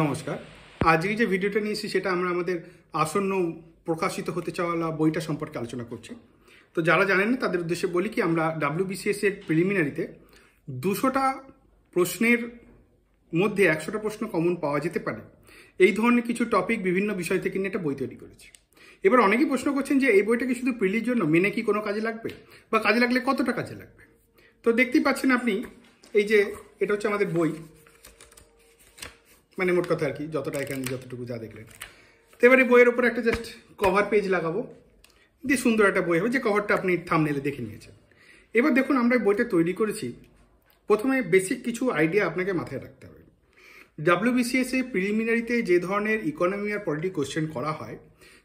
নমস্কার আজকে যে ভিডিওটা নিয়েছি সেটা আমরা আমাদের আসন্ন প্রকাশিত হতে চাওয়া বইটা সম্পর্কে আলোচনা করছি তো যারা জানেন না তাদের উদ্দেশ্যে বলি কি আমরা ডাব্লিউবিসিএস এর প্রিলিমিনারিতে দুশোটা প্রশ্নের মধ্যে একশোটা প্রশ্ন কমন পাওয়া যেতে পারে এই ধরনের কিছু টপিক বিভিন্ন বিষয় থেকে নিয়ে একটা বই তৈরি করেছি এবার অনেকেই প্রশ্ন করছেন যে এই বইটা কি শুধু প্রিলির জন্য মেনে কি কোনো কাজে লাগবে বা কাজে লাগলে কতটা কাজে লাগবে তো দেখতেই পাচ্ছেন আপনি এই যে এটা হচ্ছে আমাদের বই মানে মোট কথা আর কি যতটা এখানে যতটুকু যা দেখলেন তো এবারে বইয়ের ওপর একটা জাস্ট কভার পেজ লাগাবো দিয়ে সুন্দর একটা বই হবে যে কভারটা আপনি থামনেলে দেখে নিয়েছেন এবার দেখুন আমরা বইটা তৈরি করেছি প্রথমে বেসিক কিছু আইডিয়া আপনাকে মাথায় রাখতে হবে ডাব্লিউবিসিএসে প্রিলিমিনারিতে যে ধরনের ইকোনমি আর পলিটি কোশ্চেন করা হয়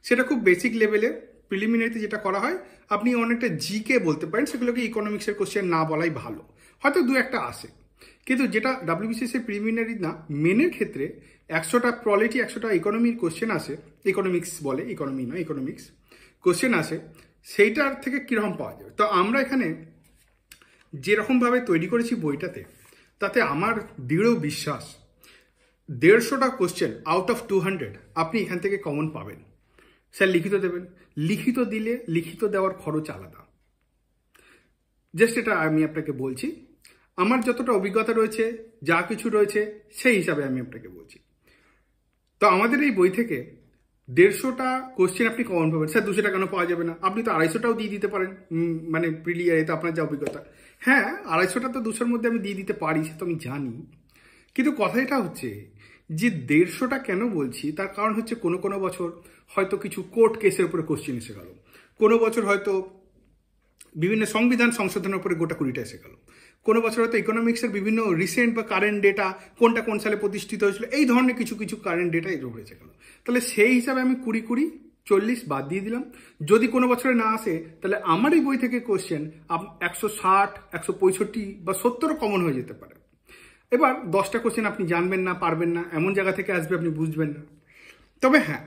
সেটা খুব বেসিক লেভেলে প্রিলিমিনারিতে যেটা করা হয় আপনি অনেকটা জিকে বলতে পারেন সেগুলোকে ইকোনমিক্সের কোশ্চেন না বলাই ভালো হয়তো দু একটা আসে কিন্তু যেটা ডাব্লিউবিসিএসের প্রিলিমিনারি না মেনের ক্ষেত্রে একশোটা প্রলিটি একশোটা ইকোনমির কোশ্চেন আসে ইকোনমিক্স বলে ইকোনমি নয় ইকোনমিক্স কোশ্চেন আসে সেইটার থেকে কীরকম পাওয়া যাবে তো আমরা এখানে যেরকমভাবে তৈরি করেছি বইটাতে তাতে আমার দৃঢ় বিশ্বাস দেড়শোটা question out of two hundred আপনি এখান থেকে কমন পাবেন স্যার লিখিত দেবেন লিখিত দিলে লিখিত দেওয়ার খরচ আলাদা জাস্ট এটা আমি আপনাকে বলছি আমার যতটা অভিজ্ঞতা রয়েছে যা কিছু রয়েছে সেই হিসাবে আমি আপনাকে বলছি তো আমাদের এই বই থেকে দেড়শোটা কোশ্চেন আপনি কমন পাবেন স্যার দুশোটা কেন পাওয়া যাবে না আপনি তো আড়াইশোটাও দিয়ে দিতে পারেন মানে প্রিলিয়ার এতে আপনার যা অভিজ্ঞতা হ্যাঁ আড়াইশোটা তো দুশোর মধ্যে আমি দিয়ে দিতে পারি সে তো আমি জানি কিন্তু কথা এটা হচ্ছে যে দেড়শোটা কেন বলছি তার কারণ হচ্ছে কোনো কোনো বছর হয়তো কিছু কোর্ট কেসের উপরে কোশ্চেন এসে গেল কোনো বছর হয়তো বিভিন্ন সংবিধান সংশোধনের উপরে গোটা কুড়িটা এসে গেলো কোনো বছর হয়তো ইকোনমিক্সের বিভিন্ন রিসেন্ট বা কারেন্ট ডেটা কোনটা কোন সালে প্রতিষ্ঠিত হয়েছিল এই ধরনের কিছু কিছু কারেন্ট ডেটা এগুলো হয়েছে গেল তাহলে সেই হিসাবে আমি কুড়ি কুড়ি চল্লিশ বাদ দিয়ে দিলাম যদি কোনো বছরে না আসে তাহলে আমার এই বই থেকে কোশ্চেন একশো ষাট একশো পঁয়ষট্টি বা সত্তরও কমন হয়ে যেতে পারে এবার দশটা কোশ্চেন আপনি জানবেন না পারবেন না এমন জায়গা থেকে আসবে আপনি বুঝবেন না তবে হ্যাঁ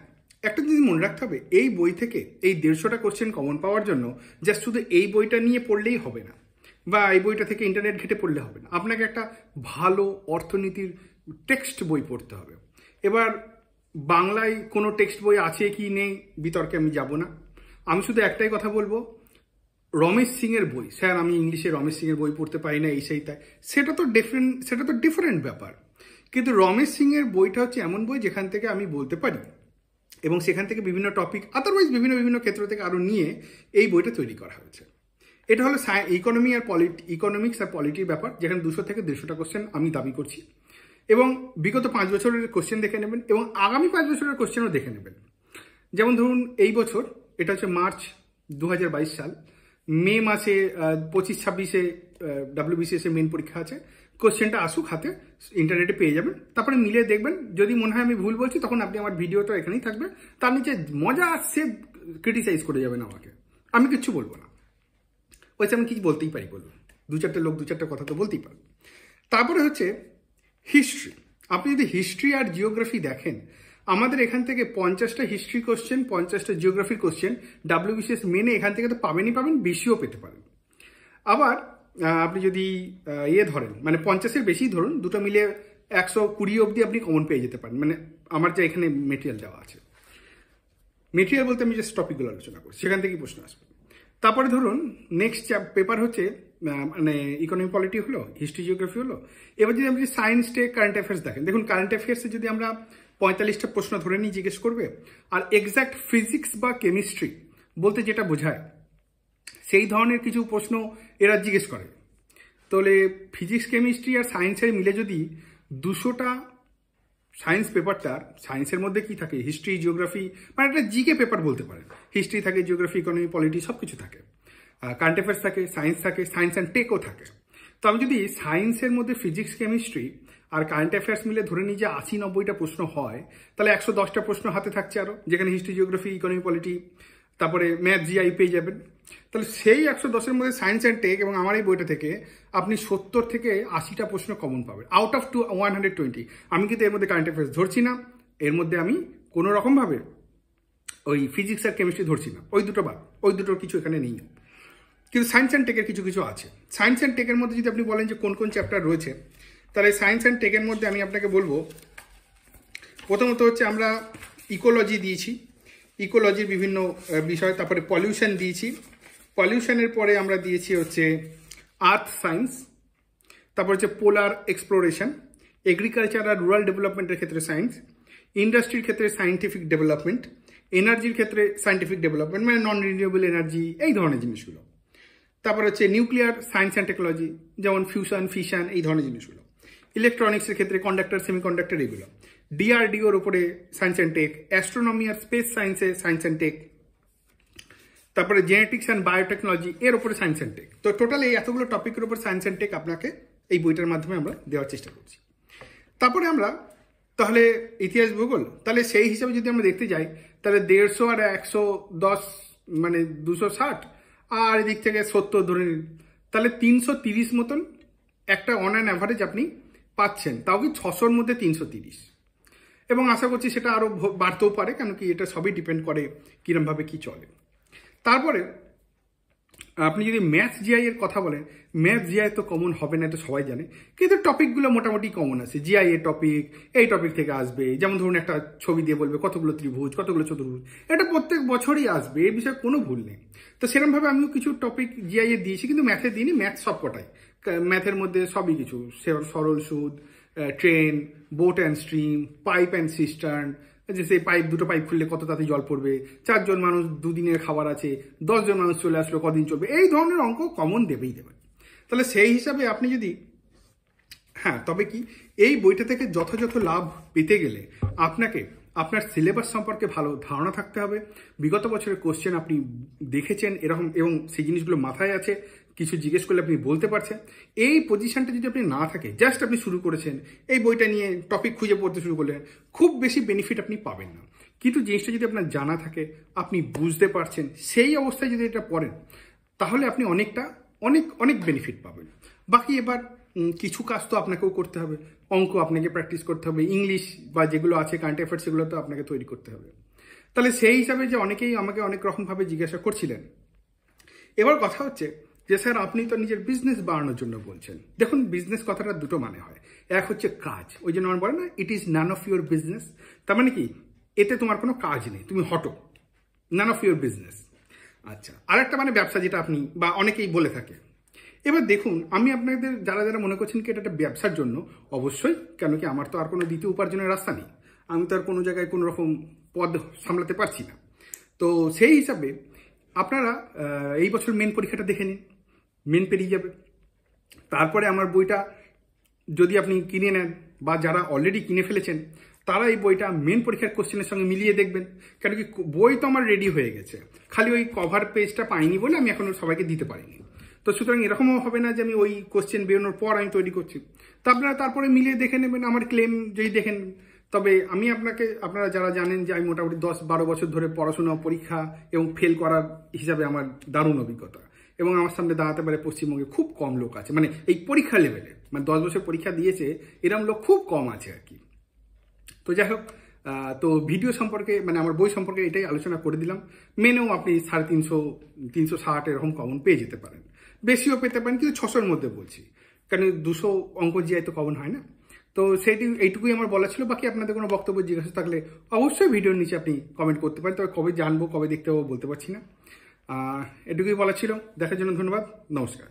একটা জিনিস মনে রাখতে হবে এই বই থেকে এই দেড়শোটা কোশ্চেন কমন পাওয়ার জন্য জাস্ট শুধু এই বইটা নিয়ে পড়লেই হবে না বা এই বইটা থেকে ইন্টারনেট ঘেটে পড়লে হবে না আপনাকে একটা ভালো অর্থনীতির টেক্সট বই পড়তে হবে এবার বাংলায় কোনো টেক্সট বই আছে কি নেই বিতর্কে আমি যাব না আমি শুধু একটাই কথা বলবো রমেশ সিংয়ের বই স্যার আমি ইংলিশে রমেশ সিংয়ের বই পড়তে পারি না এই সেই তাই সেটা তো ডিফারেন্ট সেটা তো ডিফারেন্ট ব্যাপার কিন্তু রমেশ সিংয়ের বইটা হচ্ছে এমন বই যেখান থেকে আমি বলতে পারি এবং সেখান থেকে বিভিন্ন টপিক আদারওয়াইজ বিভিন্ন বিভিন্ন ক্ষেত্র থেকে আরও নিয়ে এই বইটা তৈরি করা হয়েছে এটা হলো ইকোনমি আর পলিটি ইকোনমিক্স আর পলিটির ব্যাপার যেখানে দুশো থেকে দেড়শোটা কোশ্চেন আমি দাবি করছি এবং বিগত পাঁচ বছরের কোশ্চেন দেখে নেবেন এবং আগামী পাঁচ বছরের কোশ্চেনও দেখে নেবেন যেমন ধরুন এই বছর এটা হচ্ছে মার্চ দু সাল মে মাসে পঁচিশ ছাব্বিশে ডাব্লিউবিসিএস এর মেন পরীক্ষা আছে কোশ্চেনটা আসুক হাতে ইন্টারনেটে পেয়ে যাবেন তারপরে মিলে দেখবেন যদি মনে হয় আমি ভুল বলছি তখন আপনি আমার ভিডিওটা এখানেই থাকবে তার নিচে মজা আসছে ক্রিটিসাইজ করে যাবেন আমাকে আমি কিচ্ছু বলবো না হয়েছে আমি কি বলতেই পারি বলুন দু চারটে লোক দু চারটে কথা তো বলতেই পারবে তারপরে হচ্ছে হিস্ট্রি আপনি যদি হিস্ট্রি আর জিওগ্রাফি দেখেন আমাদের এখান থেকে পঞ্চাশটা হিস্ট্রি কোশ্চেন পঞ্চাশটা জিওগ্রাফি কোশ্চেন ডাব্লিউবিসিএস মেনে এখান থেকে তো পাবেনই পাবেন বেশিও পেতে পারেন আবার আপনি যদি ইয়ে ধরেন মানে পঞ্চাশের বেশি ধরুন দুটো মিলে একশো কুড়ি অবধি আপনি কমন পেয়ে যেতে পারেন মানে আমার যা এখানে মেটেরিয়াল দেওয়া আছে মেটেরিয়াল বলতে আমি যে টপিকগুলো আলোচনা করছি সেখান থেকেই প্রশ্ন আসবে তারপরে ধরুন নেক্সট পেপার হচ্ছে মানে ইকোনমি পলিটি হলো হিস্ট্রি জিওগ্রাফি হলো এবার যদি আপনি সায়েন্স ডে কারেন্ট অ্যাফেয়ার্স দেখেন দেখুন কারেন্ট অ্যাফেয়ার্সে যদি আমরা পঁয়তাল্লিশটা প্রশ্ন ধরে নিয়ে জিজ্ঞেস করবে আর এক্স্যাক্ট ফিজিক্স বা কেমিস্ট্রি বলতে যেটা বোঝায় সেই ধরনের কিছু প্রশ্ন এরা জিজ্ঞেস করে তাহলে ফিজিক্স কেমিস্ট্রি আর সায়েন্সের মিলে যদি দুশোটা সায়েন্স পেপারটা সায়েন্সের মধ্যে কি থাকে হিস্ট্রি জিওগ্রাফি মানে একটা জিকে পেপার বলতে পারেন হিস্ট্রি থাকে জিওগ্রাফি ইকোনমি পলিটি সব কিছু থাকে কারেন্ট অ্যাফেয়ার্স থাকে সায়েন্স থাকে সায়েন্স অ্যান্ড টেকও থাকে তো আমি যদি সায়েন্সের মধ্যে ফিজিক্স কেমিস্ট্রি আর কারেন্ট অ্যাফেয়ার্স মিলে ধরে নিই যে আশি নব্বইটা প্রশ্ন হয় তাহলে একশো দশটা প্রশ্ন হাতে থাকছে আরও যেখানে হিস্ট্রি জিওগ্রাফি ইকোনমি পলিটি তারপরে ম্যাথ জিআই পেয়ে যাবেন তাহলে সেই একশো দশের মধ্যে সায়েন্স অ্যান্ড টেক এবং আমার এই বইটা থেকে আপনি সত্তর থেকে আশিটা প্রশ্ন কমন পাবেন out of two one hundred twenty আমি কিন্তু এর মধ্যে কারেন্ট অ্যাফেয়ার্স ধরছি না এর মধ্যে আমি কোনো রকমভাবে ওই ফিজিক্স আর কেমিস্ট্রি ধরছি না ওই দুটো বাদ ওই দুটোর কিছু এখানে নেই কিন্তু সায়েন্স অ্যান্ড টেকের কিছু কিছু আছে সায়েন্স অ্যান্ড টেকের মধ্যে যদি আপনি বলেন যে কোন কোন চ্যাপ্টার রয়েছে তাহলে সায়েন্স অ্যান্ড টেকের মধ্যে আমি আপনাকে বলবো প্রথমত হচ্ছে আমরা ইকোলজি দিয়েছি ইকোলজির বিভিন্ন বিষয় তারপরে পলিউশন দিয়েছি পলিউশনের পরে আমরা দিয়েছি হচ্ছে আর্থ সায়েন্স তারপর হচ্ছে পোলার এক্সপ্লোরেশন এগ্রিকালচার আর রুরাল ডেভেলপমেন্টের ক্ষেত্রে সায়েন্স ইন্ডাস্ট্রির ক্ষেত্রে সায়েন্টিফিক ডেভেলপমেন্ট এনার্জির ক্ষেত্রে সায়েন্টিফিক ডেভেলপমেন্ট মানে নন রিনিউয়েবল এনার্জি এই ধরনের জিনিসগুলো তারপর হচ্ছে নিউক্লিয়ার সায়েন্স অ্যান্ড টেকনোলজি যেমন ফিউশন ফিশন এই ধরনের জিনিসগুলো ইলেকট্রনিক্সের ক্ষেত্রে কন্ডাক্টর সেমিকন্ডাক্টর এগুলো ডিআরডিওর ওপরে সায়েন্স অ্যান্ড টেক অ্যাস্ট্রোনমি আর স্পেস সায়েন্সে সায়েন্স অ্যান্ড টেক তারপরে জেনেটিক্স অ্যান্ড বায়োটেকনোলজি এর ওপরে সায়েন্স অ্যান্ড টেক তো টোটাল এই এতগুলো টপিকের ওপর সায়েন্স অ্যান্ড টেক আপনাকে এই বইটার মাধ্যমে আমরা দেওয়ার চেষ্টা করছি তারপরে আমরা তাহলে ইতিহাস ভূগোল তাহলে সেই হিসাবে যদি আমরা দেখতে যাই তাহলে দেড়শো আর একশো দশ মানে দুশো ষাট আর এদিক থেকে সত্তর ধরে নিন তাহলে তিনশো তিরিশ মতন একটা অন অ্যান্ড অ্যাভারেজ আপনি পাচ্ছেন তাও কি ছশোর মধ্যে তিনশো তিরিশ এবং আশা করছি সেটা আরও বাড়তেও পারে কেন কি এটা সবই ডিপেন্ড করে কীরমভাবে কি চলে তারপরে আপনি যদি ম্যাথ জিআই এর কথা বলেন ম্যাথ জিআই তো কমন হবে না তো সবাই জানে কিন্তু টপিকগুলো মোটামুটি কমন আছে জিআই এর টপিক এই টপিক থেকে আসবে যেমন ধরুন একটা ছবি দিয়ে বলবে কতগুলো ত্রিভুজ কতগুলো চতুর্ভুজ এটা প্রত্যেক বছরই আসবে এই বিষয়ে কোনো ভুল নেই তো সেরকমভাবে আমিও কিছু টপিক জিআই এ দিয়েছি কিন্তু ম্যাথে দিইনি ম্যাথ সবকটাই ম্যাথের মধ্যে সবই কিছু সরল সুদ train boat and stream pipe and cistern যে সেই পাইপ দুটো পাইপ খুললে কত তাতে জল পড়বে চারজন মানুষ দুদিনের খাবার আছে দশজন মানুষ চলে আসলো কদিন চলবে এই ধরনের অঙ্ক কমন দেবেই দেবেন তাহলে সেই হিসাবে আপনি যদি হ্যাঁ তবে কি এই বইটা থেকে যথাযথ লাভ পেতে গেলে আপনাকে আপনার সিলেবাস সম্পর্কে ভালো ধারণা থাকতে হবে বিগত বছরের কোশ্চেন আপনি দেখেছেন এরকম এবং সেই জিনিসগুলো মাথায় আছে কিছু জিজ্ঞেস করলে আপনি বলতে পারছেন এই পজিশনটা যদি আপনি না থাকে জাস্ট আপনি শুরু করেছেন এই বইটা নিয়ে টপিক খুঁজে পড়তে শুরু করলেন খুব বেশি বেনিফিট আপনি পাবেন না কিন্তু জিনিসটা যদি আপনার জানা থাকে আপনি বুঝতে পারছেন সেই অবস্থায় যদি এটা পড়েন তাহলে আপনি অনেকটা অনেক অনেক বেনিফিট পাবেন বাকি এবার কিছু কাজ তো আপনাকেও করতে হবে অঙ্ক আপনাকে প্র্যাকটিস করতে হবে ইংলিশ বা যেগুলো আছে কারেন্ট অ্যাফেয়ার্স সেগুলো তো আপনাকে তৈরি করতে হবে তাহলে সেই হিসাবে যে অনেকেই আমাকে অনেক রকমভাবে জিজ্ঞাসা করছিলেন এবার কথা হচ্ছে যে স্যার আপনি তো নিজের বিজনেস বাড়ানোর জন্য বলছেন দেখুন বিজনেস কথাটা দুটো মানে হয় এক হচ্ছে কাজ ওই জন্য আমার বলে না it is none of your business তার মানে কি এতে তোমার কোনো কাজ নেই তুমি হটো নান অফ ইউর বিজনেস আচ্ছা আর একটা মানে ব্যবসা যেটা আপনি বা অনেকেই বলে থাকে এবার দেখুন আমি আপনাদের যারা যারা মনে করছেন কি এটা একটা ব্যবসার জন্য অবশ্যই কেন কি আমার তো আর কোনো দ্বিতীয় উপার্জনের রাস্তা নেই আমি তো আর কোনো জায়গায় কোনো রকম পদ সামলাতে পারছি না তো সেই হিসাবে আপনারা এই বছর মেন পরীক্ষাটা দেখে নিন মেন পেরিয়ে যাবে তারপরে আমার বইটা যদি আপনি কিনে নেন বা যারা অলরেডি কিনে ফেলেছেন তারা এই বইটা মেন পরীক্ষার কোশ্চেনের সঙ্গে মিলিয়ে দেখবেন কেন কি বই তো আমার রেডি হয়ে গেছে খালি ওই কভার পেজটা পাইনি বলে আমি এখনও সবাইকে দিতে পারিনি তো সুতরাং এরকমও হবে না যে আমি ওই কোশ্চেন বেরোনোর পর আমি তৈরি করছি তা আপনারা তারপরে মিলিয়ে দেখে নেবেন আমার ক্লেম যদি দেখেন তবে আমি আপনাকে আপনারা যারা জানেন যে আমি মোটামুটি দশ বারো বছর ধরে পড়াশোনা পরীক্ষা এবং ফেল করার হিসাবে আমার দারুণ অভিজ্ঞতা এবং আমার সামনে দাঁড়াতে পারে পশ্চিমবঙ্গে খুব কম লোক আছে মানে এই পরীক্ষা লেভেলে মানে দশ বছর পরীক্ষা দিয়েছে এরম লোক খুব কম আছে আর কি তো যাই হোক তো ভিডিও সম্পর্কে মানে আমার বই সম্পর্কে এটাই আলোচনা করে দিলাম মেনেও আপনি সাড়ে তিনশো তিনশো ষাট এরকম কমন পেয়ে যেতে পারেন বেশিও পেতে পারেন কিন্তু ছশোর মধ্যে বলছি কারণ দুশো অঙ্ক জিয়াই তো কমন হয় না তো সেইটি এইটুকুই আমার বলা ছিল বাকি আপনাদের কোনো বক্তব্য জিজ্ঞাসা থাকলে অবশ্যই ভিডিওর নিচে আপনি কমেন্ট করতে পারেন তবে কবে জানবো কবে দেখতে পাবো বলতে পারছি না এটুকুই বলা ছিল দেখার জন্য ধন্যবাদ নমস্কার